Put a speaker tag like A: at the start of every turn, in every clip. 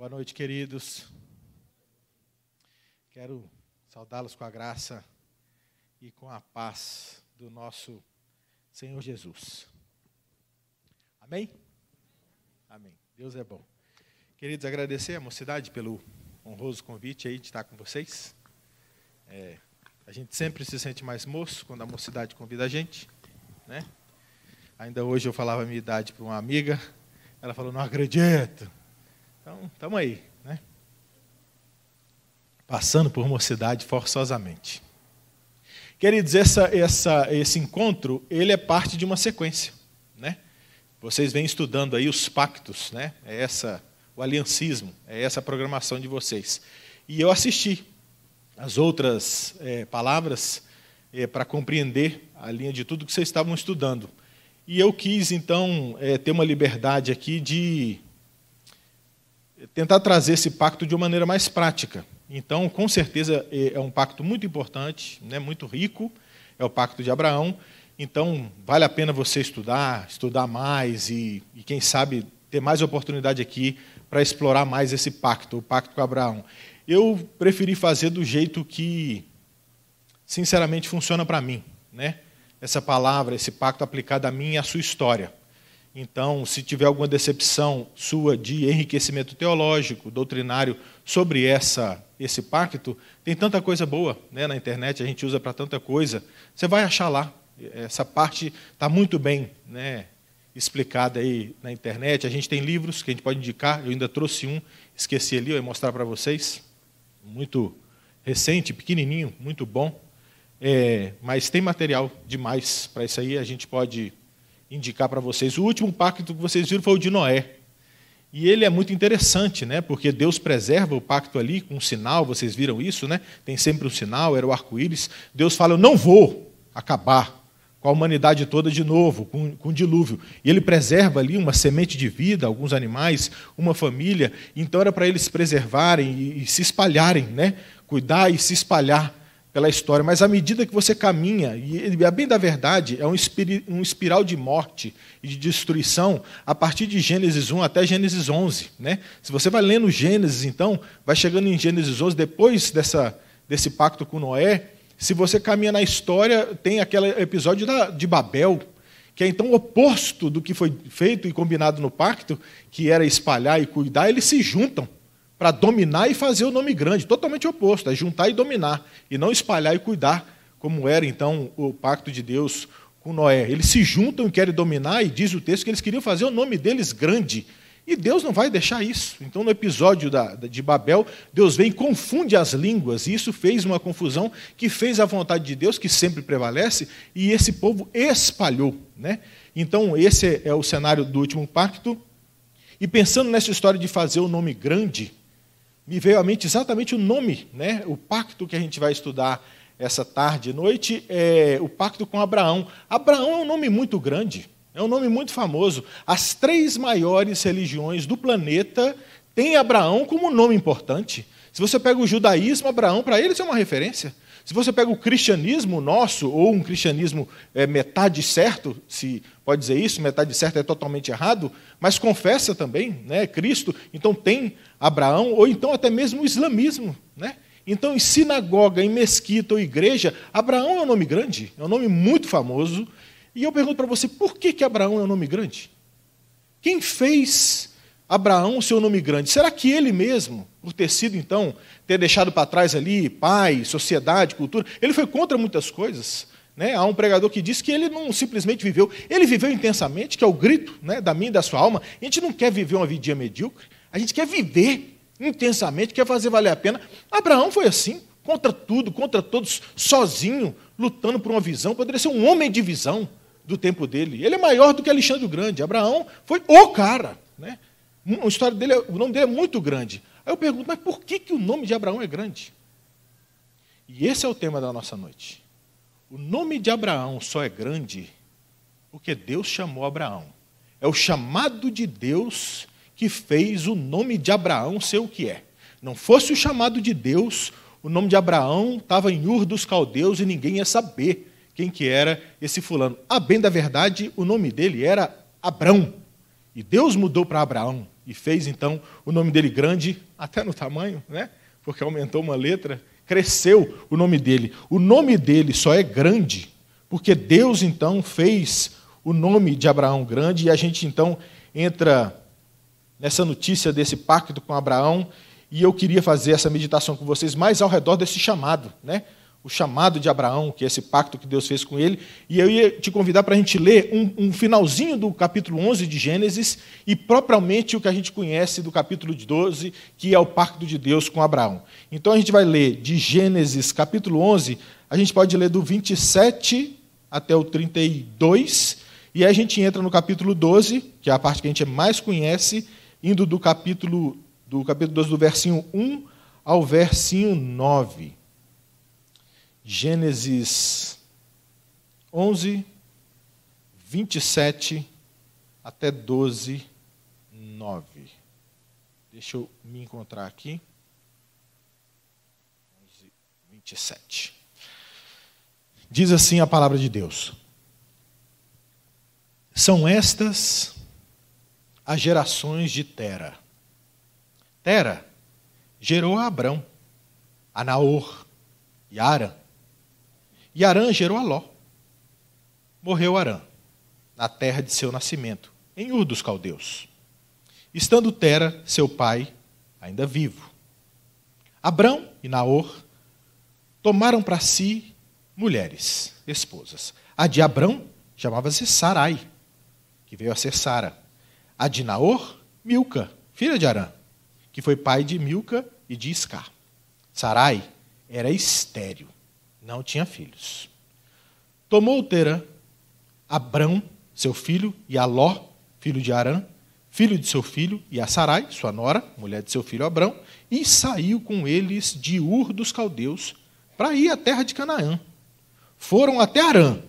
A: Boa noite, queridos. Quero saudá-los com a graça e com a paz do nosso Senhor Jesus. Amém? Amém. Deus é bom. Queridos, agradecer a mocidade pelo honroso convite aí de estar com vocês. É, a gente sempre se sente mais moço quando a mocidade convida a gente, né? Ainda hoje eu falava a minha idade para uma amiga, ela falou: "Não acredito". Então, estamos aí, né? Passando por mocidade forçosamente. Queridos, essa, essa, esse encontro, ele é parte de uma sequência, né? Vocês vêm estudando aí os pactos, né? É essa, o aliancismo, é essa a programação de vocês. E eu assisti as outras é, palavras é, para compreender a linha de tudo que vocês estavam estudando. E eu quis, então, é, ter uma liberdade aqui de tentar trazer esse pacto de uma maneira mais prática. Então, com certeza, é, é um pacto muito importante, né, muito rico, é o pacto de Abraão. Então, vale a pena você estudar, estudar mais e, e quem sabe, ter mais oportunidade aqui para explorar mais esse pacto, o pacto com Abraão. Eu preferi fazer do jeito que, sinceramente, funciona para mim, né? Essa palavra, esse pacto aplicado a mim e à sua história. Então, se tiver alguma decepção sua de enriquecimento teológico, doutrinário sobre essa esse pacto, tem tanta coisa boa né, na internet, a gente usa para tanta coisa. Você vai achar lá. Essa parte está muito bem né, explicada aí na internet. A gente tem livros que a gente pode indicar. Eu ainda trouxe um, esqueci ali, eu ia mostrar para vocês. Muito recente, pequenininho, muito bom. É, mas tem material demais para isso aí. A gente pode indicar para vocês. O último pacto que vocês viram foi o de Noé. E ele é muito interessante, né? Porque Deus preserva o pacto ali com um sinal, vocês viram isso, né? Tem sempre um sinal, era o arco-íris. Deus fala: "Eu não vou acabar com a humanidade toda de novo, com, com dilúvio". E ele preserva ali uma semente de vida, alguns animais, uma família. Então era para eles preservarem e, e se espalharem, né? Cuidar e se espalhar pela história, mas à medida que você caminha, e a bem da verdade, é um, um espiral de morte e de destruição a partir de Gênesis 1 até Gênesis 11. Né? Se você vai lendo Gênesis, então, vai chegando em Gênesis 11, depois dessa, desse pacto com Noé, se você caminha na história, tem aquele episódio da, de Babel, que é então oposto do que foi feito e combinado no pacto, que era espalhar e cuidar, eles se juntam para dominar e fazer o nome grande, totalmente oposto, é juntar e dominar, e não espalhar e cuidar, como era então o pacto de Deus com Noé. Eles se juntam e querem dominar, e diz o texto que eles queriam fazer o nome deles grande. E Deus não vai deixar isso. Então, no episódio da, de Babel, Deus vem e confunde as línguas, e isso fez uma confusão que fez a vontade de Deus, que sempre prevalece, e esse povo espalhou. Né? Então, esse é, é o cenário do último pacto. E pensando nessa história de fazer o nome grande, me veio à mente exatamente o nome, né? o pacto que a gente vai estudar essa tarde e noite, é o pacto com Abraão. Abraão é um nome muito grande, é um nome muito famoso. As três maiores religiões do planeta têm Abraão como nome importante. Se você pega o judaísmo, Abraão, para eles é uma referência. Se você pega o cristianismo nosso, ou um cristianismo é, metade certo, se pode dizer isso, metade certo é totalmente errado, mas confessa também né, Cristo, então tem Abraão, ou então até mesmo o islamismo. Né? Então, em sinagoga, em mesquita ou igreja, Abraão é um nome grande, é um nome muito famoso. E eu pergunto para você, por que, que Abraão é um nome grande? Quem fez Abraão, seu nome grande, será que ele mesmo, por ter sido então, ter deixado para trás ali pai, sociedade, cultura, ele foi contra muitas coisas? Né? Há um pregador que diz que ele não simplesmente viveu, ele viveu intensamente, que é o grito né, da minha e da sua alma. A gente não quer viver uma vidinha medíocre, a gente quer viver intensamente, quer fazer valer a pena. Abraão foi assim, contra tudo, contra todos, sozinho, lutando por uma visão. Poderia ser um homem de visão do tempo dele. Ele é maior do que Alexandre o Grande. Abraão foi o cara. Né? A história dele, é, o nome dele é muito grande. Aí eu pergunto, mas por que, que o nome de Abraão é grande? E esse é o tema da nossa noite. O nome de Abraão só é grande porque Deus chamou Abraão. É o chamado de Deus que fez o nome de Abraão ser o que é. Não fosse o chamado de Deus, o nome de Abraão estava em Ur dos Caldeus e ninguém ia saber quem que era esse fulano. A bem da verdade, o nome dele era Abrão. E Deus mudou para Abraão e fez então o nome dele grande, até no tamanho, né? porque aumentou uma letra, cresceu o nome dele. O nome dele só é grande, porque Deus então fez o nome de Abraão grande, e a gente então entra nessa notícia desse pacto com Abraão, e eu queria fazer essa meditação com vocês mais ao redor desse chamado, né? o chamado de Abraão, que é esse pacto que Deus fez com ele. E eu ia te convidar para a gente ler um, um, finalzinho do capítulo 11 de Gênesis e propriamente o que a gente conhece do capítulo 12, que é o pacto de Deus com Abraão. Então a gente vai ler de Gênesis capítulo 11, a gente pode ler do 27 até o 32, e aí a gente entra no capítulo 12, que é a parte que a gente mais conhece, indo do capítulo do capítulo 12 do versinho 1 ao versinho 9. Gênesis 11, 27 até 12, 9. Deixa eu me encontrar aqui. 11, 27. Diz assim a palavra de Deus: São estas as gerações de Tera. Tera gerou a Abrão, a Naor e a Aran. E Arã gerou Aló. Morreu Arã, na terra de seu nascimento, em Ur dos Caldeus. Estando Tera, seu pai, ainda vivo. Abrão e Naor tomaram para si mulheres, esposas. A de Abrão chamava-se Sarai, que veio a ser Sara. A de Naor, Milca, filha de Arã, que foi pai de Milca e de Iscar. Sarai era estéril. Não tinha filhos. Tomou Terã, Abrão, seu filho, e Aló, filho de Arã, filho de seu filho, e a Sarai, sua nora, mulher de seu filho Abrão, e saiu com eles de Ur dos Caldeus para ir à terra de Canaã. Foram até Arã,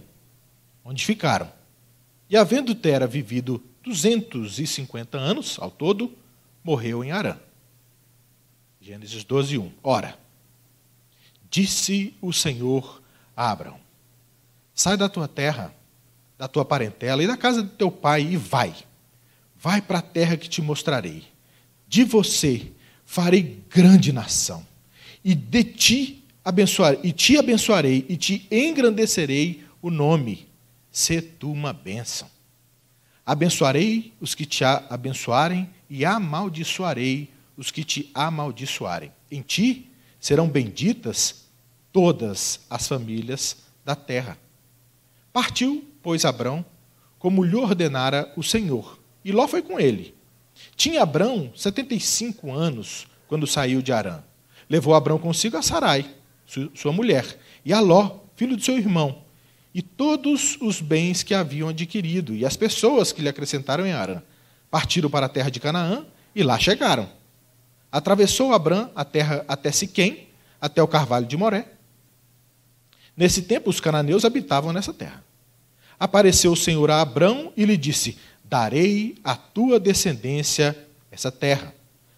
A: onde ficaram. E havendo Tera vivido 250 anos ao todo, morreu em Arã. Gênesis 12, 1. Ora, Disse o Senhor a Abraão: Sai da tua terra, da tua parentela e da casa do teu pai e vai. Vai para a terra que te mostrarei. De você farei grande nação, e de ti abençoar, e te abençoarei e te engrandecerei o nome. Se tu uma bênção. Abençoarei os que te abençoarem e amaldiçoarei os que te amaldiçoarem. Em ti serão benditas todas as famílias da terra. Partiu, pois, Abrão, como lhe ordenara o Senhor, e Ló foi com ele. Tinha Abrão 75 anos quando saiu de Arã. Levou Abrão consigo a Sarai, sua mulher, e a Ló, filho de seu irmão, e todos os bens que haviam adquirido, e as pessoas que lhe acrescentaram em Arã. Partiram para a terra de Canaã e lá chegaram. Atravessou Abrão a terra até Siquém, até o carvalho de Moré, Nesse tempo, os cananeus habitavam nessa terra. Apareceu o Senhor a Abrão e lhe disse: Darei à tua descendência essa terra.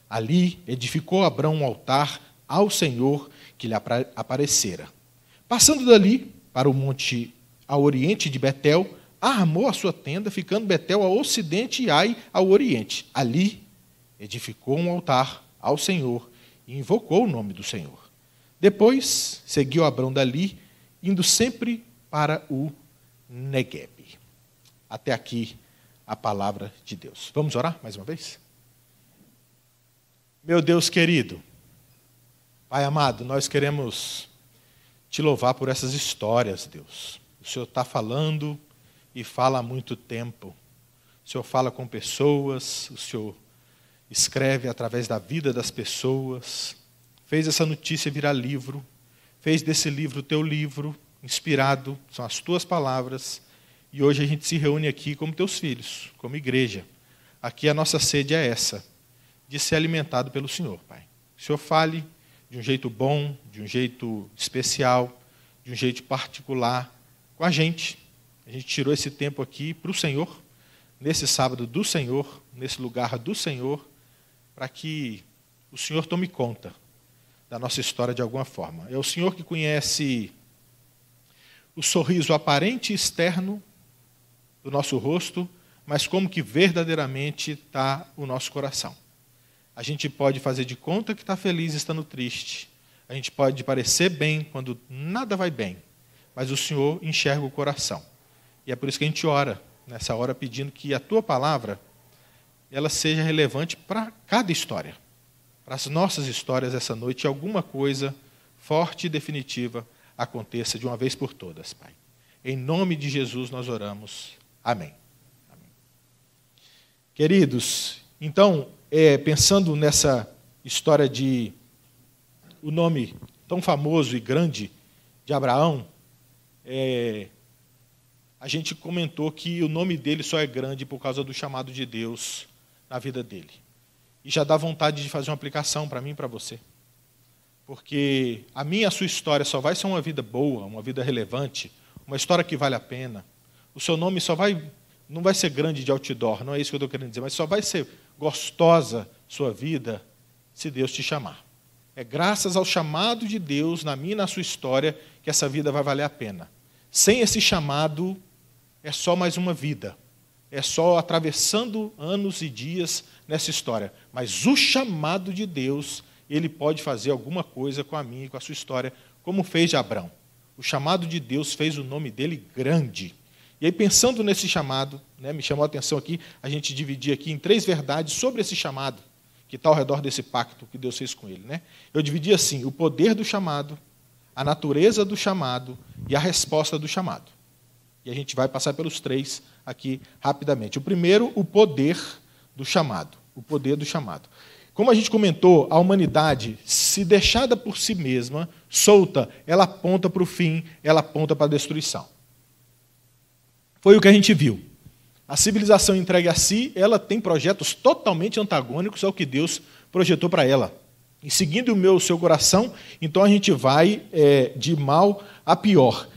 A: Ali edificou Abrão um altar ao Senhor que lhe aparecera. Passando dali para o monte ao oriente de Betel, armou a sua tenda, ficando Betel ao ocidente e Ai ao oriente. Ali edificou um altar ao Senhor e invocou o nome do Senhor. Depois seguiu Abrão dali indo sempre para o Negev. Até aqui a palavra de Deus. Vamos orar mais uma vez? Meu Deus querido, Pai amado, nós queremos te louvar por essas histórias, Deus. O Senhor está falando e fala há muito tempo. O Senhor fala com pessoas, o Senhor escreve através da vida das pessoas, fez essa notícia virar livro fez desse livro o teu livro, inspirado, são as tuas palavras, e hoje a gente se reúne aqui como teus filhos, como igreja. Aqui a nossa sede é essa, de ser alimentado pelo Senhor, Pai. o Senhor fale de um jeito bom, de um jeito especial, de um jeito particular com a gente. A gente tirou esse tempo aqui para o Senhor, nesse sábado do Senhor, nesse lugar do Senhor, para que o Senhor tome conta da nossa história de alguma forma. É o Senhor que conhece o sorriso aparente e externo do nosso rosto, mas como que verdadeiramente está o nosso coração. A gente pode fazer de conta que está feliz estando triste. A gente pode parecer bem quando nada vai bem, mas o Senhor enxerga o coração. E é por isso que a gente ora nessa hora pedindo que a tua palavra ela seja relevante para cada história para as nossas histórias essa noite, alguma coisa forte e definitiva aconteça de uma vez por todas, Pai. Em nome de Jesus nós oramos. Amém. Amém. Queridos, então, é, pensando nessa história de o nome tão famoso e grande de Abraão, é, a gente comentou que o nome dele só é grande por causa do chamado de Deus na vida dele e já dá vontade de fazer uma aplicação para mim e para você. Porque a minha a sua história só vai ser uma vida boa, uma vida relevante, uma história que vale a pena. O seu nome só vai não vai ser grande de outdoor, não é isso que eu estou querendo dizer, mas só vai ser gostosa sua vida se Deus te chamar. É graças ao chamado de Deus na minha e na sua história que essa vida vai valer a pena. Sem esse chamado, é só mais uma vida, é só atravessando anos e dias nessa história. Mas o chamado de Deus, ele pode fazer alguma coisa com a minha e com a sua história, como fez de Abraão. O chamado de Deus fez o nome dele grande. E aí, pensando nesse chamado, né, me chamou a atenção aqui, a gente dividir aqui em três verdades sobre esse chamado, que está ao redor desse pacto que Deus fez com ele. Né? Eu dividi assim: o poder do chamado, a natureza do chamado e a resposta do chamado. E a gente vai passar pelos três aqui rapidamente. O primeiro, o poder do chamado. O poder do chamado. Como a gente comentou, a humanidade, se deixada por si mesma, solta, ela aponta para o fim, ela aponta para a destruição. Foi o que a gente viu. A civilização entregue a si, ela tem projetos totalmente antagônicos ao que Deus projetou para ela. E seguindo o meu, o seu coração, então a gente vai é, de mal a pior.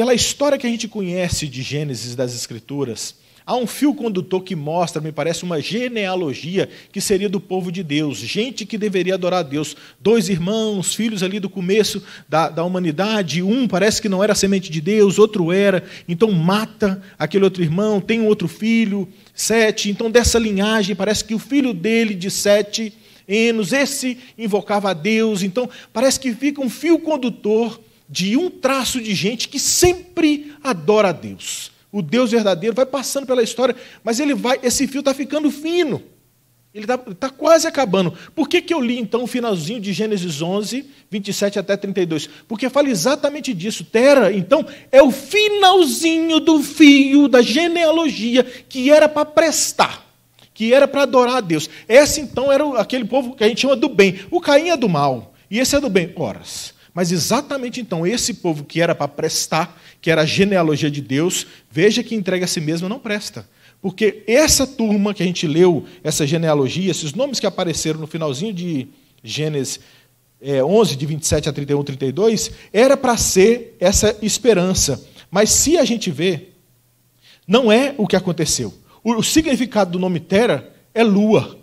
A: Pela história que a gente conhece de Gênesis das Escrituras, há um fio condutor que mostra, me parece, uma genealogia que seria do povo de Deus, gente que deveria adorar a Deus. Dois irmãos, filhos ali do começo da, da humanidade, um parece que não era semente de Deus, outro era, então mata aquele outro irmão, tem um outro filho, Sete. Então, dessa linhagem, parece que o filho dele, de Sete, Enos, esse invocava a Deus. Então, parece que fica um fio condutor de um traço de gente que sempre adora a Deus. O Deus verdadeiro vai passando pela história, mas ele vai, esse fio está ficando fino. Ele está tá quase acabando. Por que, que eu li então o finalzinho de Gênesis 11, 27 até 32? Porque fala exatamente disso. Terra, então, é o finalzinho do fio da genealogia que era para prestar, que era para adorar a Deus. Esse então era aquele povo que a gente chama do bem. O Caim é do mal e esse é do bem. Horas. Mas exatamente então, esse povo que era para prestar, que era a genealogia de Deus, veja que entrega a si mesmo não presta. Porque essa turma que a gente leu, essa genealogia, esses nomes que apareceram no finalzinho de Gênesis é, 11, de 27 a 31, 32, era para ser essa esperança. Mas se a gente vê, não é o que aconteceu. O significado do nome Tera é lua.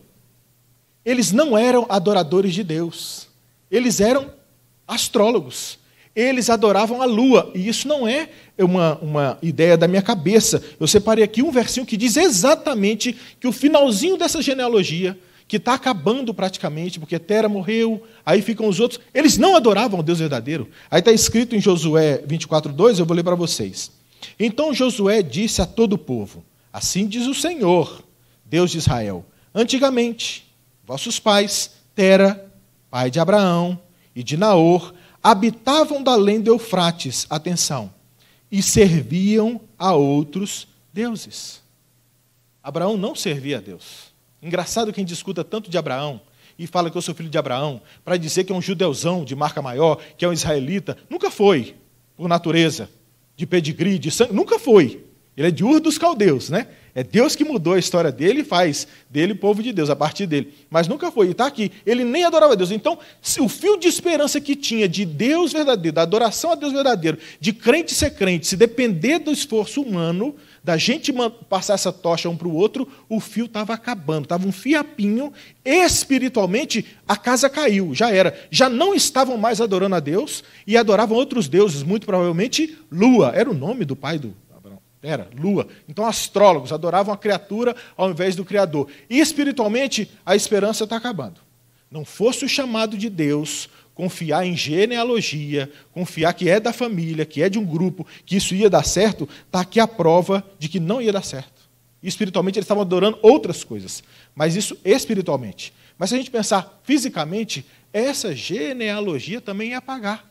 A: Eles não eram adoradores de Deus. Eles eram astrólogos. Eles adoravam a lua, e isso não é uma, uma ideia da minha cabeça. Eu separei aqui um versinho que diz exatamente que o finalzinho dessa genealogia, que está acabando praticamente, porque Tera morreu, aí ficam os outros. Eles não adoravam o Deus verdadeiro. Aí está escrito em Josué 24, 2, eu vou ler para vocês. Então Josué disse a todo o povo: Assim diz o Senhor, Deus de Israel: Antigamente, vossos pais, Tera, pai de Abraão, e de Naor habitavam da além do Eufrates, atenção, e serviam a outros deuses. Abraão não servia a Deus. Engraçado quem discuta tanto de Abraão e fala que eu sou filho de Abraão, para dizer que é um judeuzão de marca maior, que é um israelita. Nunca foi, por natureza, de pedigree, de sangue, nunca foi. Ele é de Ur dos Caldeus, né? É Deus que mudou a história dele e faz dele povo de Deus, a partir dele. Mas nunca foi, e está aqui. Ele nem adorava a Deus. Então, o fio de esperança que tinha de Deus verdadeiro, da adoração a Deus verdadeiro, de crente ser crente, se depender do esforço humano, da gente passar essa tocha um para o outro, o fio estava acabando, estava um fiapinho. Espiritualmente, a casa caiu, já era. Já não estavam mais adorando a Deus e adoravam outros deuses, muito provavelmente Lua, era o nome do pai do era, lua. Então, astrólogos adoravam a criatura ao invés do Criador. E espiritualmente, a esperança está acabando. Não fosse o chamado de Deus, confiar em genealogia, confiar que é da família, que é de um grupo, que isso ia dar certo, está aqui a prova de que não ia dar certo. E, espiritualmente, eles estavam adorando outras coisas. Mas isso espiritualmente. Mas se a gente pensar fisicamente, essa genealogia também ia apagar.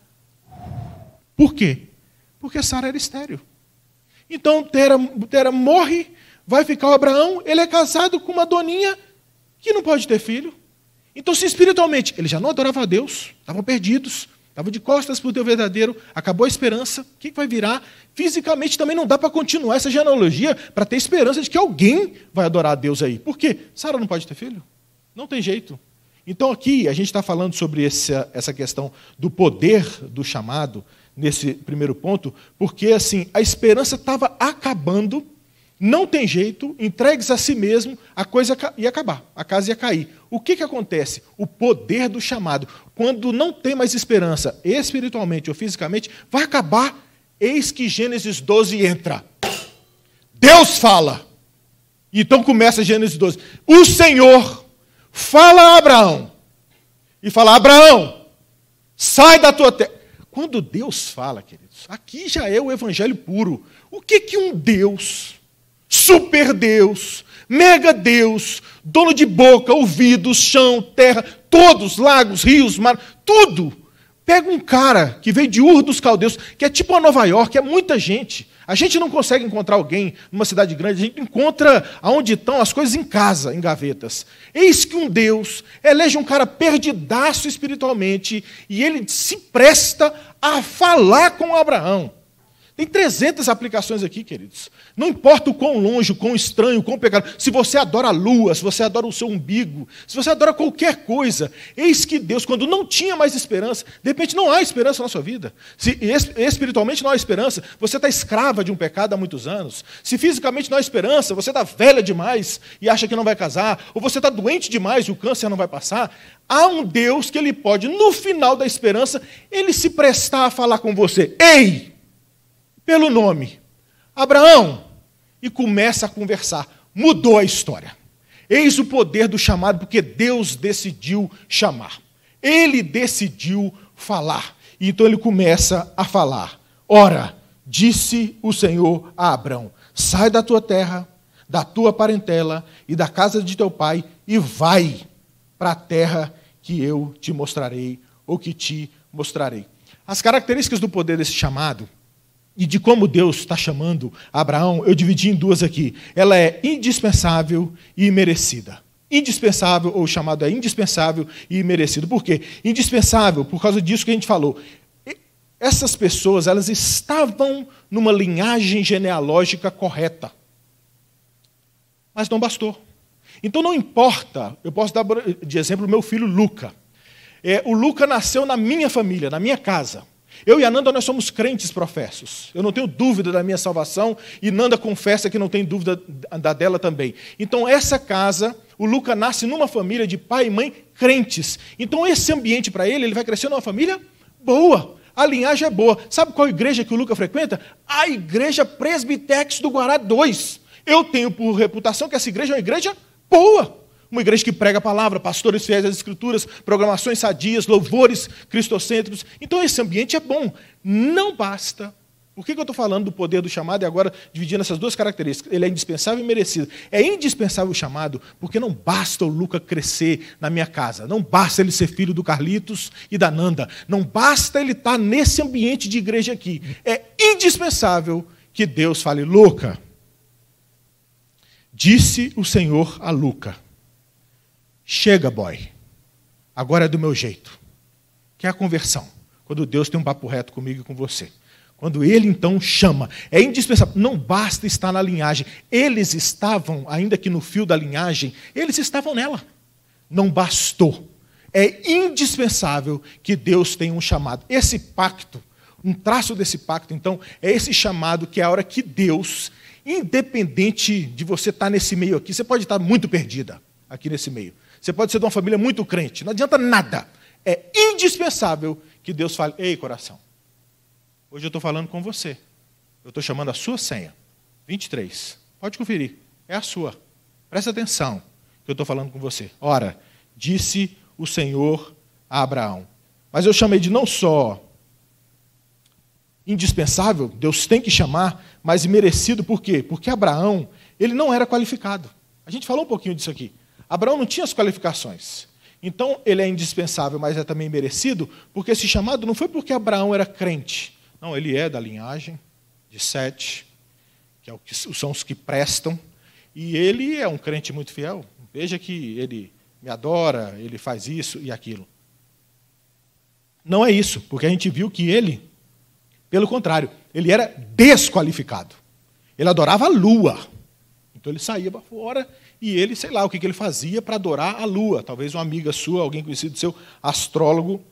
A: Por quê? Porque Sara era estéreo. Então Tera, Tera morre, vai ficar o Abraão, ele é casado com uma doninha que não pode ter filho. Então, se espiritualmente ele já não adorava a Deus, estavam perdidos, estavam de costas para o teu verdadeiro, acabou a esperança, o que vai virar? Fisicamente também não dá para continuar essa genealogia para ter esperança de que alguém vai adorar a Deus aí. Por quê? Sara não pode ter filho? Não tem jeito. Então, aqui a gente está falando sobre essa, essa questão do poder do chamado, nesse primeiro ponto, porque assim, a esperança estava acabando, não tem jeito, entregues a si mesmo, a coisa ia acabar, a casa ia cair. O que, que acontece? O poder do chamado. Quando não tem mais esperança, espiritualmente ou fisicamente, vai acabar. Eis que Gênesis 12 entra. Deus fala. Então começa Gênesis 12. O Senhor fala a Abraão. E fala: Abraão, sai da tua terra. Quando Deus fala, queridos, aqui já é o evangelho puro. O que que um Deus, super Deus, mega Deus, dono de boca, ouvidos, chão, terra, todos, lagos, rios, mar, tudo. Pega um cara que veio de Ur dos Caldeus, que é tipo a Nova York, é muita gente. A gente não consegue encontrar alguém numa cidade grande, a gente encontra aonde estão as coisas em casa, em gavetas. Eis que um Deus elege um cara perdidaço espiritualmente e ele se presta a falar com Abraão. Tem 300 aplicações aqui, queridos. Não importa o quão longe, o quão estranho, o quão pecado. Se você adora a lua, se você adora o seu umbigo, se você adora qualquer coisa, eis que Deus, quando não tinha mais esperança, de repente não há esperança na sua vida. Se espiritualmente não há esperança, você está escrava de um pecado há muitos anos. Se fisicamente não há esperança, você está velha demais e acha que não vai casar. Ou você está doente demais e o câncer não vai passar. Há um Deus que ele pode, no final da esperança, ele se prestar a falar com você. Ei! pelo nome, Abraão, e começa a conversar. Mudou a história. Eis o poder do chamado, porque Deus decidiu chamar. Ele decidiu falar. E então ele começa a falar. Ora, disse o Senhor a Abraão: sai da tua terra, da tua parentela e da casa de teu pai e vai para a terra que eu te mostrarei ou que te mostrarei. As características do poder desse chamado e de como Deus está chamando Abraão, eu dividi em duas aqui. Ela é indispensável e merecida. Indispensável, ou chamado é indispensável e merecido. Por quê? Indispensável, por causa disso que a gente falou. Essas pessoas, elas estavam numa linhagem genealógica correta. Mas não bastou. Então não importa, eu posso dar de exemplo o meu filho Luca. É, o Luca nasceu na minha família, na minha casa. Eu e a Nanda, nós somos crentes professos. Eu não tenho dúvida da minha salvação e Nanda confessa que não tem dúvida da dela também. Então, essa casa, o Luca nasce numa família de pai e mãe crentes. Então, esse ambiente para ele, ele vai crescer numa família boa. A linhagem é boa. Sabe qual igreja que o Luca frequenta? A igreja Presbitex do Guará 2. Eu tenho por reputação que essa igreja é uma igreja boa. Uma igreja que prega a palavra, pastores fiéis às escrituras, programações sadias, louvores cristocêntricos. Então esse ambiente é bom. Não basta. Por que, que eu estou falando do poder do chamado e agora dividindo essas duas características? Ele é indispensável e merecido. É indispensável o chamado porque não basta o Luca crescer na minha casa. Não basta ele ser filho do Carlitos e da Nanda. Não basta ele estar tá nesse ambiente de igreja aqui. É indispensável que Deus fale, Luca. Disse o Senhor a Luca Chega, boy. Agora é do meu jeito. Que é a conversão. Quando Deus tem um papo reto comigo e com você. Quando ele então chama, é indispensável, não basta estar na linhagem. Eles estavam, ainda que no fio da linhagem, eles estavam nela. Não bastou. É indispensável que Deus tenha um chamado. Esse pacto, um traço desse pacto, então, é esse chamado que é a hora que Deus, independente de você estar tá nesse meio aqui, você pode estar tá muito perdida aqui nesse meio. Você pode ser de uma família muito crente, não adianta nada. É indispensável que Deus fale: Ei, coração, hoje eu estou falando com você. Eu estou chamando a sua senha. 23. Pode conferir. É a sua. Presta atenção que eu estou falando com você. Ora, disse o Senhor a Abraão. Mas eu chamei de não só indispensável, Deus tem que chamar, mas merecido por quê? Porque Abraão, ele não era qualificado. A gente falou um pouquinho disso aqui. Abraão não tinha as qualificações. Então ele é indispensável, mas é também merecido, porque esse chamado não foi porque Abraão era crente. Não, ele é da linhagem de Sete, que, é o que são os que prestam. E ele é um crente muito fiel. Veja que ele me adora, ele faz isso e aquilo. Não é isso, porque a gente viu que ele, pelo contrário, ele era desqualificado. Ele adorava a lua. Então ele saía para fora e ele, sei lá, o que ele fazia para adorar a lua. Talvez uma amiga sua, alguém conhecido seu, astrólogo,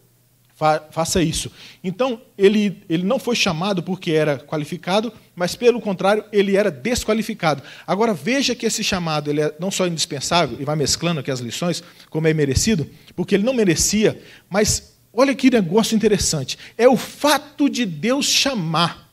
A: faça isso. Então, ele, ele não foi chamado porque era qualificado, mas, pelo contrário, ele era desqualificado. Agora, veja que esse chamado ele é não só indispensável, e vai mesclando aqui as lições, como é merecido, porque ele não merecia, mas olha que negócio interessante. É o fato de Deus chamar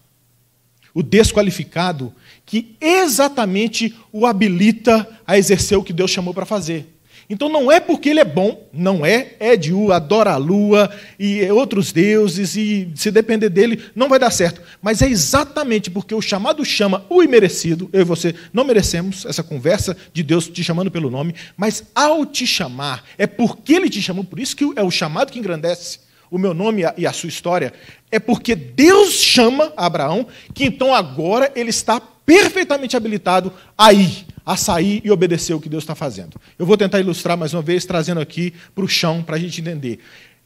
A: o desqualificado que exatamente o habilita a exercer o que Deus chamou para fazer. Então não é porque ele é bom, não é, é de U, adora a lua e outros deuses, e se depender dele, não vai dar certo. Mas é exatamente porque o chamado chama o imerecido, eu e você não merecemos essa conversa de Deus te chamando pelo nome, mas ao te chamar, é porque ele te chamou, por isso que é o chamado que engrandece o meu nome e a sua história, é porque Deus chama Abraão, que então agora ele está perfeitamente habilitado aí a sair e obedecer o que Deus está fazendo. Eu vou tentar ilustrar mais uma vez, trazendo aqui para o chão, para a gente entender.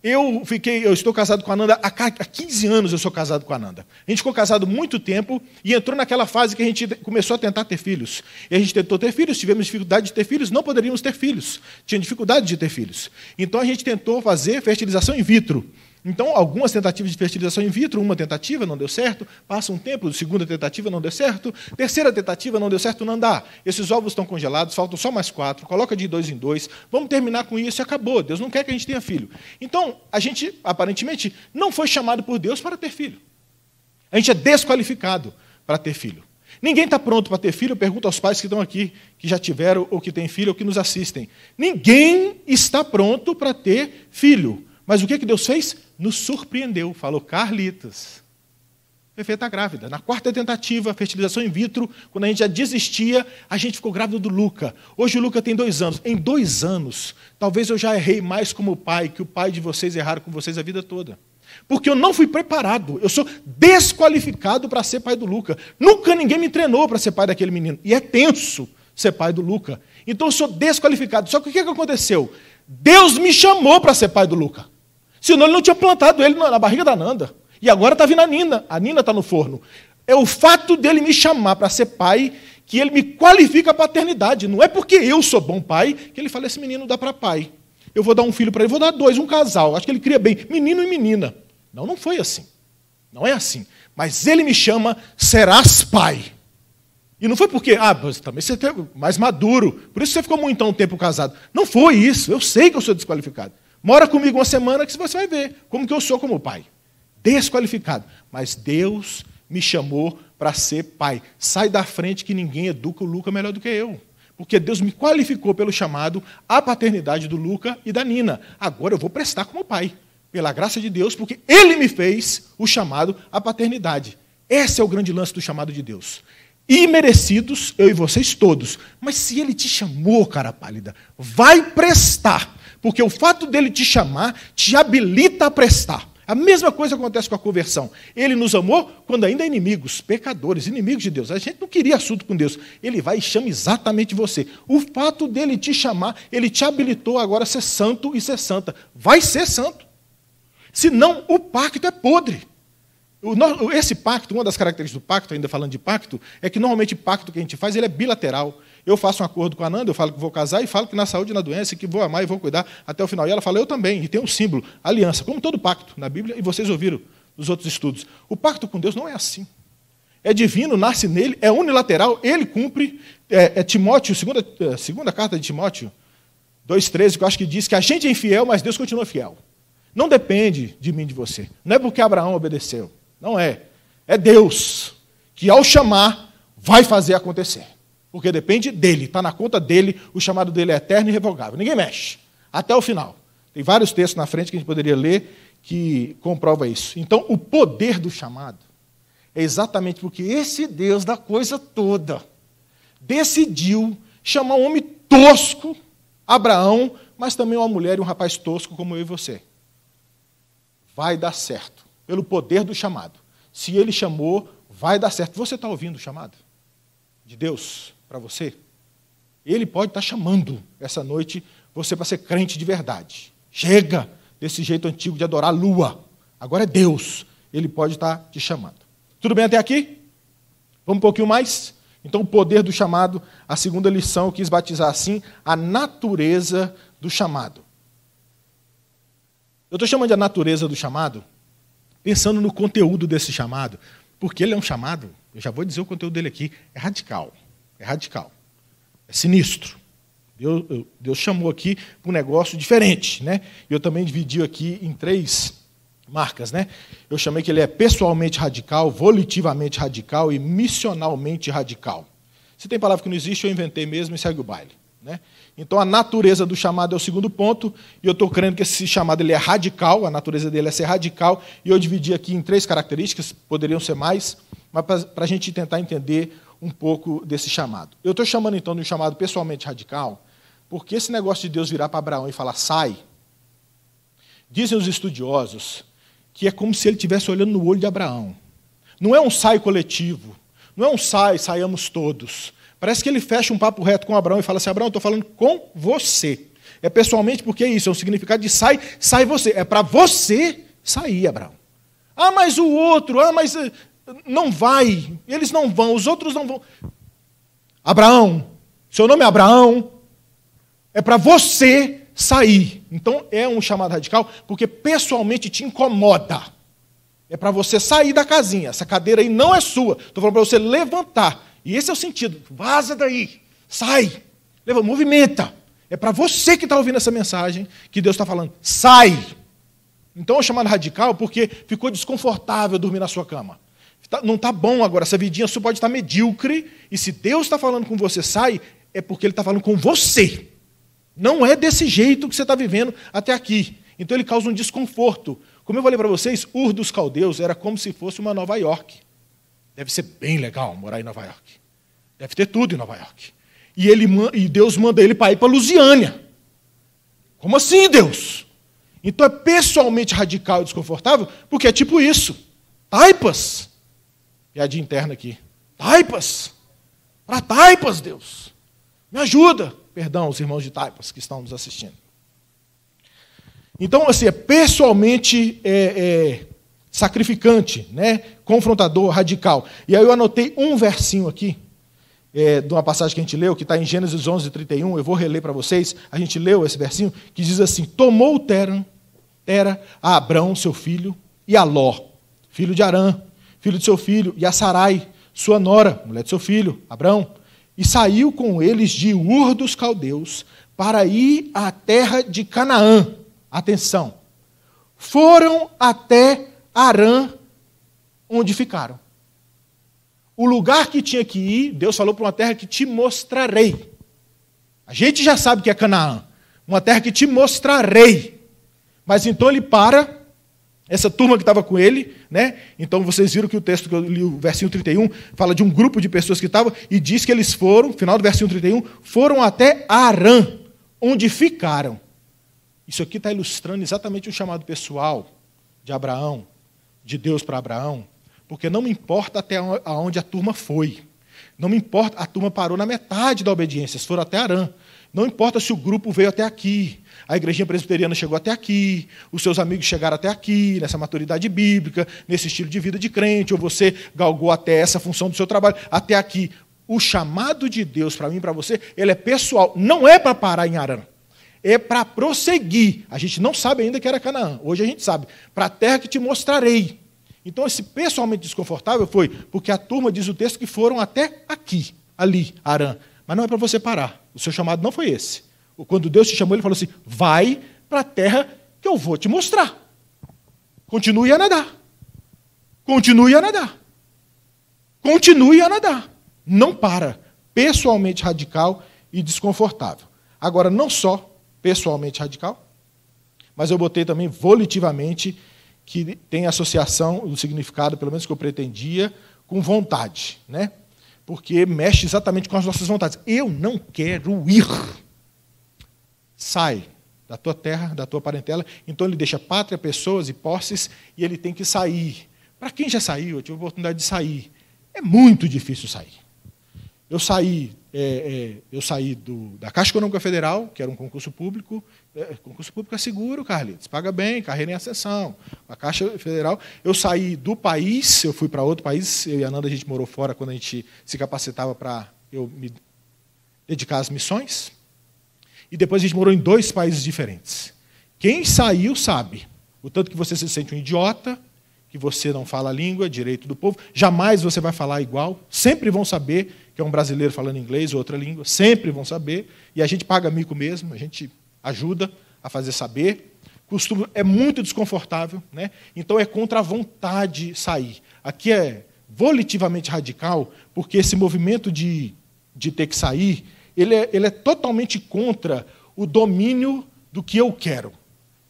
A: Eu fiquei, eu estou casado com a Nanda há 15 anos. Eu sou casado com a Nanda. A gente ficou casado muito tempo e entrou naquela fase que a gente começou a tentar ter filhos. E a gente tentou ter filhos, tivemos dificuldade de ter filhos, não poderíamos ter filhos. Tinha dificuldade de ter filhos. Então a gente tentou fazer fertilização in vitro. Então, algumas tentativas de fertilização in vitro, uma tentativa não deu certo, passa um tempo, segunda tentativa não deu certo, terceira tentativa não deu certo, não dá. Esses ovos estão congelados, faltam só mais quatro, coloca de dois em dois, vamos terminar com isso e acabou. Deus não quer que a gente tenha filho. Então, a gente, aparentemente, não foi chamado por Deus para ter filho. A gente é desqualificado para ter filho. Ninguém está pronto para ter filho, pergunta aos pais que estão aqui, que já tiveram ou que têm filho ou que nos assistem. Ninguém está pronto para ter filho. Mas o que, é que Deus fez? Nos surpreendeu. Falou, Carlitas, Perfeita tá grávida. Na quarta tentativa, fertilização in vitro, quando a gente já desistia, a gente ficou grávida do Luca. Hoje o Luca tem dois anos. Em dois anos, talvez eu já errei mais como pai que o pai de vocês erraram com vocês a vida toda. Porque eu não fui preparado. Eu sou desqualificado para ser pai do Luca. Nunca ninguém me treinou para ser pai daquele menino. E é tenso ser pai do Luca. Então eu sou desqualificado. Só que o que é aconteceu? Deus me chamou para ser pai do Luca. Senão ele não tinha plantado ele na barriga da Nanda. E agora está vindo a Nina. A Nina está no forno. É o fato dele me chamar para ser pai que ele me qualifica a paternidade. Não é porque eu sou bom pai que ele fala: esse menino dá para pai. Eu vou dar um filho para ele, vou dar dois, um casal. Acho que ele cria bem, menino e menina. Não, não foi assim. Não é assim. Mas ele me chama, serás pai. E não foi porque, ah, você também você é mais maduro, por isso você ficou muito um tempo casado. Não foi isso. Eu sei que eu sou desqualificado. Mora comigo uma semana que você vai ver como que eu sou como pai. Desqualificado. Mas Deus me chamou para ser pai. Sai da frente que ninguém educa o Luca melhor do que eu. Porque Deus me qualificou pelo chamado à paternidade do Luca e da Nina. Agora eu vou prestar como pai. Pela graça de Deus, porque Ele me fez o chamado à paternidade. Esse é o grande lance do chamado de Deus. Imerecidos, eu e vocês todos. Mas se Ele te chamou, cara pálida, vai prestar porque o fato dele te chamar te habilita a prestar. A mesma coisa acontece com a conversão. Ele nos amou quando ainda é inimigos, pecadores, inimigos de Deus. A gente não queria assunto com Deus. Ele vai e chama exatamente você. O fato dele te chamar, ele te habilitou agora a ser santo e ser santa. Vai ser santo. Senão o pacto é podre. Esse pacto, uma das características do pacto, ainda falando de pacto, é que normalmente o pacto que a gente faz ele é bilateral. Eu faço um acordo com a Nanda, eu falo que vou casar e falo que na saúde e na doença, que vou amar e vou cuidar até o final. E ela fala, eu também. E tem um símbolo, aliança, como todo pacto na Bíblia, e vocês ouviram nos outros estudos. O pacto com Deus não é assim. É divino, nasce nele, é unilateral, ele cumpre. É, é Timóteo, segunda, é, segunda carta de Timóteo, 2,13, que eu acho que diz que a gente é infiel, mas Deus continua fiel. Não depende de mim, de você. Não é porque Abraão obedeceu. Não é. É Deus que, ao chamar, vai fazer acontecer. Porque depende dele, está na conta dele, o chamado dele é eterno e irrevogável. Ninguém mexe, até o final. Tem vários textos na frente que a gente poderia ler que comprova isso. Então, o poder do chamado é exatamente porque esse Deus da coisa toda decidiu chamar um homem tosco, Abraão, mas também uma mulher e um rapaz tosco como eu e você. Vai dar certo, pelo poder do chamado. Se ele chamou, vai dar certo. Você está ouvindo o chamado de Deus? para você? Ele pode estar tá chamando essa noite você para ser crente de verdade. Chega desse jeito antigo de adorar a lua. Agora é Deus. Ele pode estar tá te chamando. Tudo bem até aqui? Vamos um pouquinho mais? Então, o poder do chamado, a segunda lição, eu quis batizar assim, a natureza do chamado. Eu estou chamando de a natureza do chamado, pensando no conteúdo desse chamado, porque ele é um chamado, eu já vou dizer o conteúdo dele aqui, é radical. É radical. É sinistro. Deus, Deus chamou aqui para um negócio diferente. Né? Eu também dividi aqui em três marcas. Né? Eu chamei que ele é pessoalmente radical, volitivamente radical e missionalmente radical. Se tem palavra que não existe, eu inventei mesmo e segue o baile. Né? Então a natureza do chamado é o segundo ponto, e eu estou crendo que esse chamado ele é radical, a natureza dele é ser radical, e eu dividi aqui em três características, poderiam ser mais, mas para a gente tentar entender um pouco desse chamado. Eu estou chamando então de um chamado pessoalmente radical, porque esse negócio de Deus virar para Abraão e falar sai, dizem os estudiosos que é como se ele estivesse olhando no olho de Abraão. Não é um sai coletivo, não é um sai, saiamos todos. Parece que ele fecha um papo reto com Abraão e fala assim: Abraão, estou falando com você. É pessoalmente porque é isso, é um significado de sai, sai você. É para você sair, Abraão. Ah, mas o outro, ah, mas eh, não vai, eles não vão, os outros não vão. Abraão, seu nome é Abraão, é para você sair. Então é um chamado radical, porque pessoalmente te incomoda. É para você sair da casinha. Essa cadeira aí não é sua. Estou falando para você levantar. E esse é o sentido. Vaza daí. Sai. Leva, movimenta. É para você que está ouvindo essa mensagem que Deus está falando. Sai. Então é um chamado radical porque ficou desconfortável dormir na sua cama. Tá, não está bom agora, essa vidinha sua pode estar tá medíocre, e se Deus está falando com você, sai, é porque Ele está falando com você. Não é desse jeito que você está vivendo até aqui. Então ele causa um desconforto. Como eu falei para vocês, Ur dos Caldeus era como se fosse uma Nova York. Deve ser bem legal morar em Nova York. Deve ter tudo em Nova York. E, ele, e Deus manda ele para ir para Lusiânia. Como assim, Deus? Então é pessoalmente radical e desconfortável, porque é tipo isso. Taipas. E a interna aqui. Taipas! Para Taipas, Deus! Me ajuda! Perdão, os irmãos de Taipas que estão nos assistindo. Então, assim, é pessoalmente é, é, sacrificante, né? confrontador, radical. E aí eu anotei um versinho aqui, é, de uma passagem que a gente leu, que está em Gênesis 11, 31, eu vou reler para vocês, a gente leu esse versinho, que diz assim, tomou Tera, Tera a Abrão, seu filho, e a Ló, filho de Arã, filho de seu filho, e a Sarai, sua nora, mulher de seu filho, Abrão, e saiu com eles de Ur dos Caldeus para ir à terra de Canaã. Atenção. Foram até Arã, onde ficaram. O lugar que tinha que ir, Deus falou para uma terra que te mostrarei. A gente já sabe que é Canaã, uma terra que te mostrarei. Mas então ele para essa turma que estava com ele, né? Então vocês viram que o texto que eu li, o versículo 31, fala de um grupo de pessoas que estavam e diz que eles foram, final do versículo 31, foram até Arã, onde ficaram. Isso aqui está ilustrando exatamente o chamado pessoal de Abraão, de Deus para Abraão, porque não me importa até onde a turma foi. Não me importa, a turma parou na metade da obediência, eles foram até Arã. Não importa se o grupo veio até aqui. A igreja presbiteriana chegou até aqui, os seus amigos chegaram até aqui, nessa maturidade bíblica, nesse estilo de vida de crente, ou você galgou até essa função do seu trabalho, até aqui. O chamado de Deus para mim e para você, ele é pessoal, não é para parar em Arã. É para prosseguir. A gente não sabe ainda que era Canaã. Hoje a gente sabe. Para a terra que te mostrarei. Então, esse pessoalmente desconfortável foi porque a turma diz o texto que foram até aqui, ali, Arã. Mas não é para você parar. O seu chamado não foi esse. Quando Deus te chamou, ele falou assim: vai para a terra que eu vou te mostrar. Continue a nadar. Continue a nadar. Continue a nadar. Não para. Pessoalmente radical e desconfortável. Agora, não só pessoalmente radical, mas eu botei também volitivamente, que tem associação o significado, pelo menos que eu pretendia, com vontade, né? Porque mexe exatamente com as nossas vontades. Eu não quero ir sai da tua terra, da tua parentela. Então ele deixa pátria, pessoas e posses e ele tem que sair. Para quem já saiu, eu tive a oportunidade de sair. É muito difícil sair. Eu saí, é, é, eu saí do, da Caixa Econômica Federal, que era um concurso público. É, concurso público é seguro, Carlitos, paga bem, carreira em ascensão. A Caixa Federal. Eu saí do país, eu fui para outro país. Eu e a Nanda, a gente morou fora quando a gente se capacitava para eu me dedicar às missões e depois a gente morou em dois países diferentes. Quem saiu sabe o tanto que você se sente um idiota, que você não fala a língua, direito do povo, jamais você vai falar igual, sempre vão saber que é um brasileiro falando inglês ou outra língua, sempre vão saber, e a gente paga mico mesmo, a gente ajuda a fazer saber. Costume é muito desconfortável, né? então é contra a vontade sair. Aqui é volitivamente radical, porque esse movimento de, de ter que sair ele é, ele é totalmente contra o domínio do que eu quero.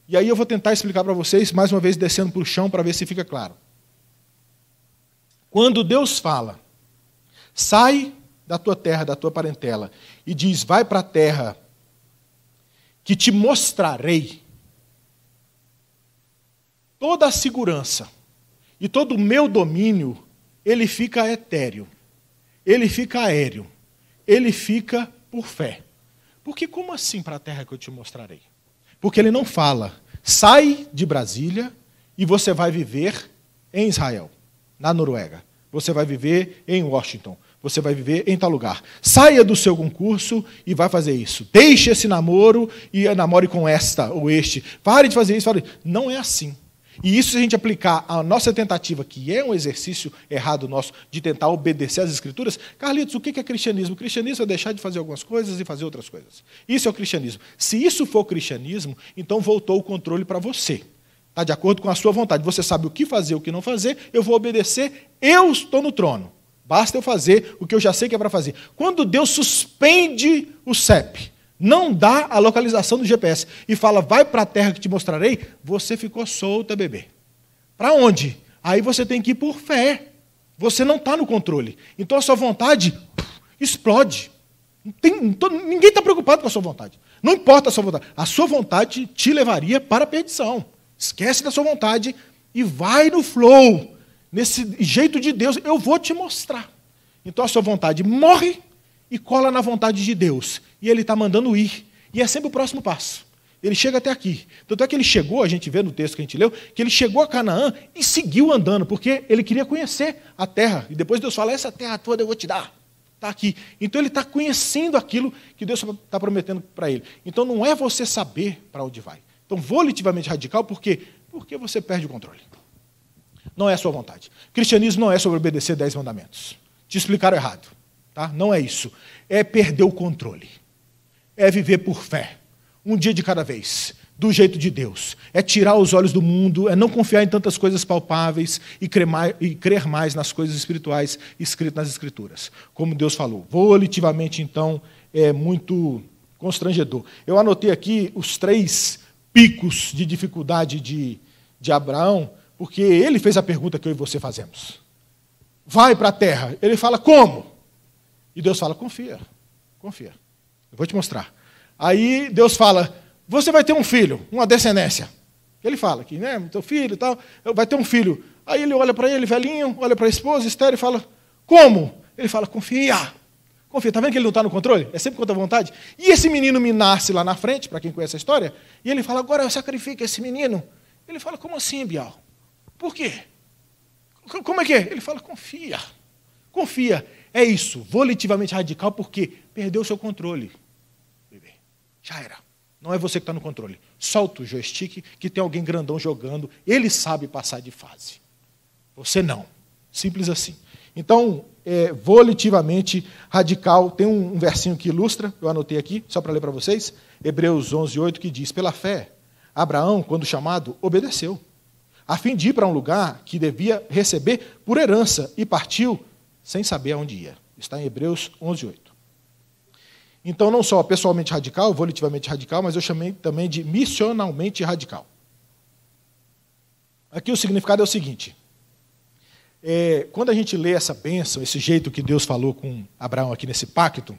A: E aí eu vou tentar explicar para vocês, mais uma vez descendo para o chão, para ver se fica claro. Quando Deus fala, sai da tua terra, da tua parentela, e diz, vai para a terra que te mostrarei, toda a segurança e todo o meu domínio, ele fica etéreo, ele fica aéreo, ele fica por fé. Porque como assim para a terra que eu te mostrarei? Porque ele não fala, sai de Brasília e você vai viver em Israel, na Noruega. Você vai viver em Washington. Você vai viver em tal lugar. Saia do seu concurso e vai fazer isso. Deixe esse namoro e namore com esta ou este. Pare de fazer isso. Pare. Não é assim. E isso, se a gente aplicar a nossa tentativa, que é um exercício errado nosso, de tentar obedecer às Escrituras, Carlitos, o que é cristianismo? O cristianismo é deixar de fazer algumas coisas e fazer outras coisas. Isso é o cristianismo. Se isso for cristianismo, então voltou o controle para você. Está de acordo com a sua vontade. Você sabe o que fazer o que não fazer, eu vou obedecer, eu estou no trono. Basta eu fazer o que eu já sei que é para fazer. Quando Deus suspende o CEP, não dá a localização do GPS e fala, vai para a terra que te mostrarei, você ficou solta, bebê. Para onde? Aí você tem que ir por fé. Você não está no controle. Então a sua vontade explode. Tem, tô, ninguém está preocupado com a sua vontade. Não importa a sua vontade. A sua vontade te levaria para a perdição. Esquece da sua vontade e vai no flow. Nesse jeito de Deus, eu vou te mostrar. Então a sua vontade morre e cola na vontade de Deus e ele está mandando ir. E é sempre o próximo passo. Ele chega até aqui. Tanto é que ele chegou, a gente vê no texto que a gente leu, que ele chegou a Canaã e seguiu andando, porque ele queria conhecer a terra. E depois Deus fala: essa terra toda eu vou te dar. Está aqui. Então ele está conhecendo aquilo que Deus está prometendo para ele. Então não é você saber para onde vai. Então, volitivamente radical, por quê? Porque você perde o controle. Não é a sua vontade. Cristianismo não é sobre obedecer dez mandamentos. Te explicaram errado. Tá? Não é isso. É perder o controle é viver por fé, um dia de cada vez, do jeito de Deus. É tirar os olhos do mundo, é não confiar em tantas coisas palpáveis e, e crer mais nas coisas espirituais escritas nas Escrituras. Como Deus falou. Volitivamente, então, é muito constrangedor. Eu anotei aqui os três picos de dificuldade de, de Abraão, porque ele fez a pergunta que eu e você fazemos. Vai para a terra. Ele fala, como? E Deus fala, confia, confia. Eu vou te mostrar. Aí Deus fala: Você vai ter um filho, uma descendência. Ele fala aqui, né? Teu filho e tal, vai ter um filho. Aí ele olha para ele, velhinho, olha para a esposa, estéreo, e fala: Como? Ele fala: Confia. Confia, tá vendo que ele não está no controle? É sempre contra a vontade. E esse menino me nasce lá na frente, para quem conhece a história, e ele fala: Agora eu sacrifico esse menino. Ele fala: Como assim, Bial? Por quê? Como é que é? Ele fala: Confia. Confia. É isso, volitivamente radical, porque perdeu o seu controle. Já era. Não é você que está no controle. Solta o joystick que tem alguém grandão jogando. Ele sabe passar de fase. Você não. Simples assim. Então, é, volitivamente radical. Tem um, um, versinho que ilustra, eu anotei aqui, só para ler para vocês. Hebreus 11, 8, que diz: Pela fé, Abraão, quando chamado, obedeceu, a fim de ir para um lugar que devia receber por herança, e partiu sem saber aonde ia. Está em Hebreus 11, 8. Então, não só pessoalmente radical, volitivamente radical, mas eu chamei também de missionalmente radical. Aqui o significado é o seguinte. É, quando a gente lê essa bênção, esse jeito que Deus falou com Abraão aqui nesse pacto,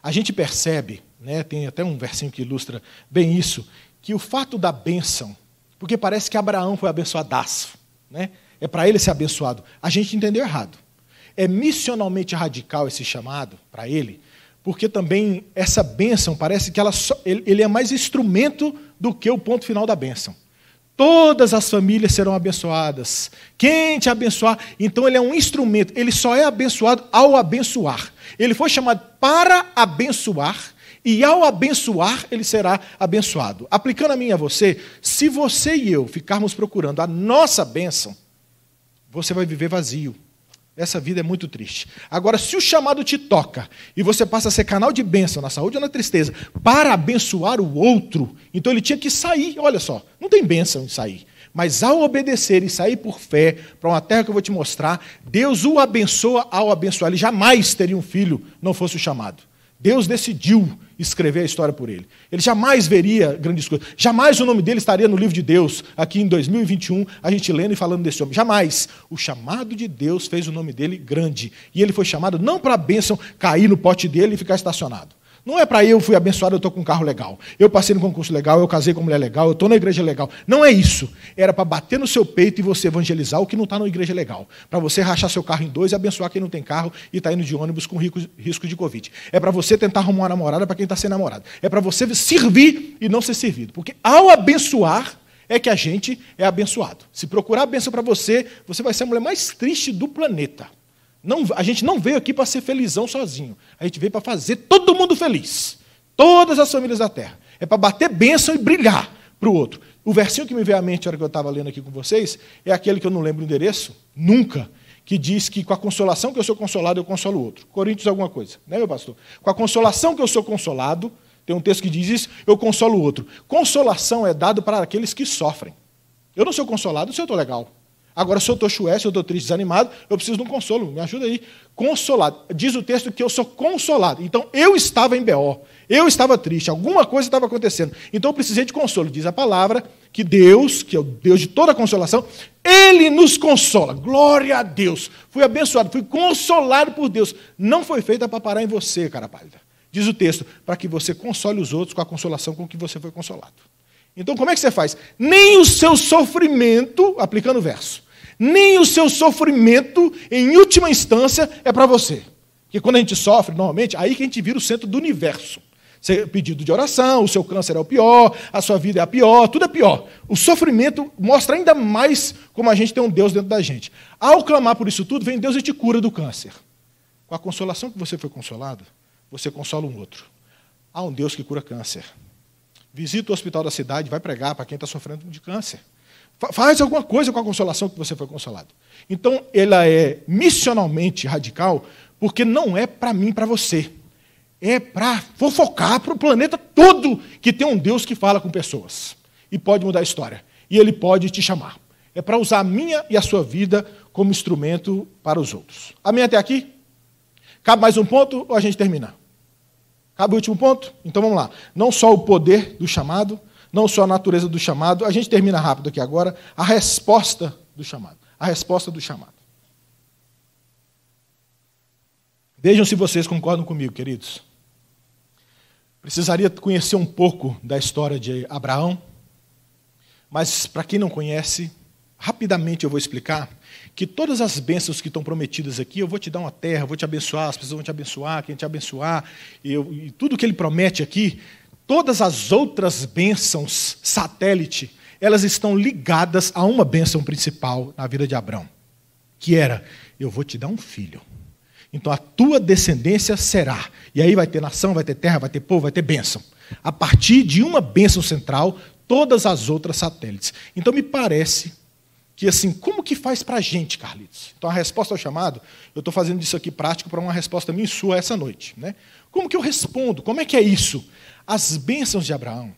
A: a gente percebe, né, tem até um versinho que ilustra bem isso, que o fato da bênção, porque parece que Abraão foi abençoadaço, né? é para ele ser abençoado, a gente entendeu errado. É missionalmente radical esse chamado para ele, porque também essa bênção parece que ela só, ele é mais instrumento do que o ponto final da bênção. Todas as famílias serão abençoadas. Quem te abençoar, então ele é um instrumento, ele só é abençoado ao abençoar. Ele foi chamado para abençoar, e ao abençoar, ele será abençoado. Aplicando a mim a você, se você e eu ficarmos procurando a nossa bênção, você vai viver vazio. Essa vida é muito triste. Agora, se o chamado te toca e você passa a ser canal de bênção na saúde ou na tristeza para abençoar o outro, então ele tinha que sair. Olha só, não tem bênção em sair. Mas ao obedecer e sair por fé para uma terra que eu vou te mostrar, Deus o abençoa ao abençoar. Ele jamais teria um filho não fosse o chamado. Deus decidiu escrever a história por ele. Ele jamais veria grandes coisas. Jamais o nome dele estaria no livro de Deus, aqui em 2021, a gente lendo e falando desse homem. Jamais. O chamado de Deus fez o nome dele grande. E ele foi chamado não para a bênção cair no pote dele e ficar estacionado. Não é para eu fui abençoado, eu estou com um carro legal. Eu passei no concurso legal, eu casei com mulher legal, eu estou na igreja legal. Não é isso. Era para bater no seu peito e você evangelizar o que não está na igreja legal. Para você rachar seu carro em dois e abençoar quem não tem carro e está indo de ônibus com risco de Covid. É para você tentar arrumar uma namorada para quem está sem namorado. É para você servir e não ser servido. Porque ao abençoar, é que a gente é abençoado. Se procurar a bênção para você, você vai ser a mulher mais triste do planeta. Não, a gente não veio aqui para ser felizão sozinho. A gente veio para fazer todo mundo feliz. Todas as famílias da terra. É para bater bênção e brilhar para o outro. O versinho que me veio à mente na hora que eu estava lendo aqui com vocês é aquele que eu não lembro o endereço, nunca, que diz que com a consolação que eu sou consolado, eu consolo o outro. Coríntios alguma coisa, né, meu pastor? Com a consolação que eu sou consolado, tem um texto que diz isso, eu consolo o outro. Consolação é dado para aqueles que sofrem. Eu não sou consolado se eu estou legal. Agora, se eu estou chué, se eu estou triste, desanimado, eu preciso de um consolo. Me ajuda aí. Consolado. Diz o texto que eu sou consolado. Então, eu estava em B.O. Eu estava triste. Alguma coisa estava acontecendo. Então, eu precisei de consolo. Diz a palavra que Deus, que é o Deus de toda consolação, Ele nos consola. Glória a Deus. Fui abençoado, fui consolado por Deus. Não foi feita para parar em você, cara pálida. Diz o texto, para que você console os outros com a consolação com que você foi consolado. Então, como é que você faz? Nem o seu sofrimento, aplicando o verso, nem o seu sofrimento, em última instância, é para você. Porque quando a gente sofre, normalmente, aí que a gente vira o centro do universo. É pedido de oração, o seu câncer é o pior, a sua vida é a pior, tudo é pior. O sofrimento mostra ainda mais como a gente tem um Deus dentro da gente. Ao clamar por isso tudo, vem Deus e te cura do câncer. Com a consolação que você foi consolado, você consola um outro. Há um Deus que cura câncer. Visita o hospital da cidade, vai pregar para quem está sofrendo de câncer. Faz alguma coisa com a consolação que você foi consolado. Então, ela é missionalmente radical, porque não é para mim, para você. É para fofocar para o planeta todo que tem um Deus que fala com pessoas e pode mudar a história. E ele pode te chamar. É para usar a minha e a sua vida como instrumento para os outros. Amém até aqui? Cabe mais um ponto ou a gente termina? Cabe o último ponto? Então vamos lá. Não só o poder do chamado, não só a natureza do chamado, a gente termina rápido aqui agora, a resposta do chamado. A resposta do chamado. Vejam se vocês concordam comigo, queridos. Precisaria conhecer um pouco da história de Abraão, mas para quem não conhece, rapidamente eu vou explicar que todas as bênçãos que estão prometidas aqui, eu vou te dar uma terra, vou te abençoar, as pessoas vão te abençoar, quem te abençoar, eu, e tudo que ele promete aqui, todas as outras bênçãos satélite, elas estão ligadas a uma bênção principal na vida de Abraão, que era: eu vou te dar um filho. Então a tua descendência será. E aí vai ter nação, vai ter terra, vai ter povo, vai ter bênção. A partir de uma bênção central, todas as outras satélites. Então me parece que assim, como que faz para a gente, Carlitos? Então a resposta ao chamado, eu estou fazendo isso aqui prático para uma resposta minha e sua essa noite. Né? Como que eu respondo? Como é que é isso? As bênçãos de Abraão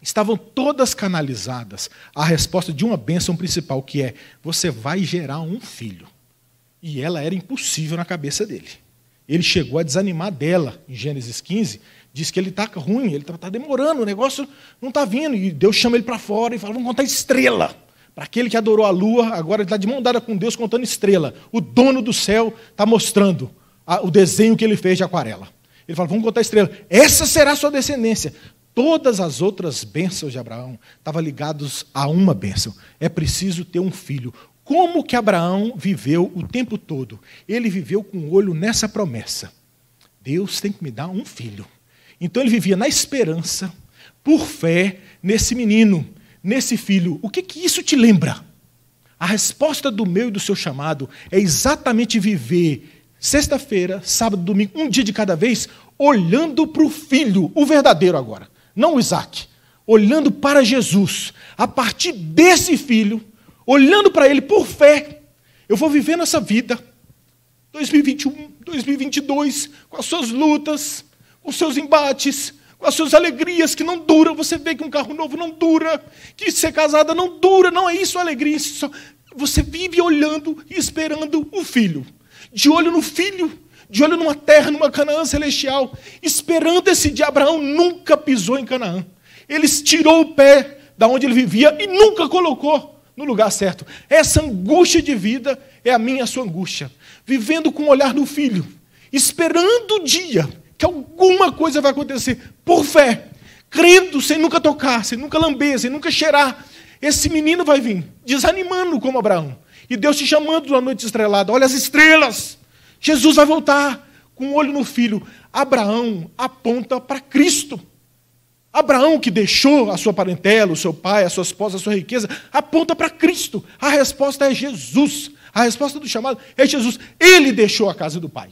A: estavam todas canalizadas à resposta de uma bênção principal, que é você vai gerar um filho. E ela era impossível na cabeça dele. Ele chegou a desanimar dela em Gênesis 15, diz que ele está ruim, ele está tá demorando, o negócio não está vindo. E Deus chama ele para fora e fala: vamos contar estrela. Para aquele que adorou a lua, agora ele está de mão dada com Deus contando estrela. O dono do céu está mostrando a, o desenho que ele fez de aquarela. Ele fala: vamos contar estrela. Essa será a sua descendência. Todas as outras bênçãos de Abraão estavam ligadas a uma bênção. É preciso ter um filho. Como que Abraão viveu o tempo todo? Ele viveu com o um olho nessa promessa: Deus tem que me dar um filho. Então ele vivia na esperança, por fé, nesse menino nesse filho, o que, que isso te lembra? A resposta do meu e do seu chamado é exatamente viver sexta-feira, sábado, domingo, um dia de cada vez, olhando para o filho, o verdadeiro agora, não o Isaac, olhando para Jesus. A partir desse filho, olhando para ele por fé, eu vou vivendo essa vida. 2021, 2022, com as suas lutas, com os seus embates, as suas alegrias que não duram. Você vê que um carro novo não dura, que ser casada não dura, não é isso a alegria. Isso você vive olhando e esperando o filho. De olho no filho, de olho numa terra, numa Canaã celestial, esperando esse dia. Abraão nunca pisou em Canaã. Ele tirou o pé da onde ele vivia e nunca colocou no lugar certo. Essa angústia de vida é a minha a sua angústia. Vivendo com o olhar no filho, esperando o dia uma coisa vai acontecer por fé, crendo, sem nunca tocar, sem nunca lamber, sem nunca cheirar. Esse menino vai vir, desanimando como Abraão. E Deus te chamando na noite estrelada: olha as estrelas, Jesus vai voltar. Com o um olho no filho, Abraão aponta para Cristo. Abraão, que deixou a sua parentela, o seu pai, a sua esposa, a sua riqueza, aponta para Cristo. A resposta é Jesus. A resposta do chamado é Jesus. Ele deixou a casa do pai.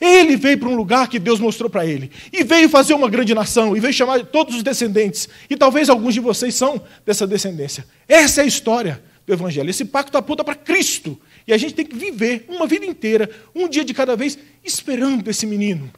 A: Ele veio para um lugar que Deus mostrou para ele. E veio fazer uma grande nação. E veio chamar todos os descendentes. E talvez alguns de vocês são dessa descendência. Essa é a história do Evangelho. Esse pacto aponta para Cristo. E a gente tem que viver uma vida inteira, um dia de cada vez, esperando esse menino.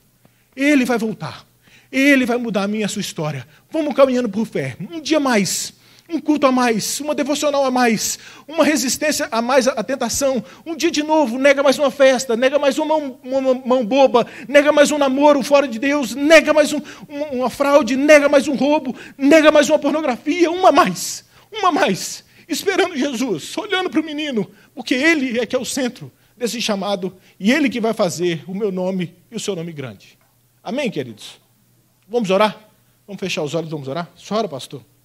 A: Ele vai voltar. Ele vai mudar a minha a sua história. Vamos caminhando por fé. Um dia mais um culto a mais, uma devocional a mais, uma resistência a mais à tentação, um dia de novo, nega mais uma festa, nega mais uma mão, uma mão boba, nega mais um namoro fora de Deus, nega mais um, uma, uma fraude, nega mais um roubo, nega mais uma pornografia, uma mais, uma mais, esperando Jesus, olhando para o menino, porque ele é que é o centro desse chamado e ele que vai fazer o meu nome e o seu nome grande. Amém, queridos? Vamos orar? Vamos fechar os olhos, vamos orar? Chora, pastor.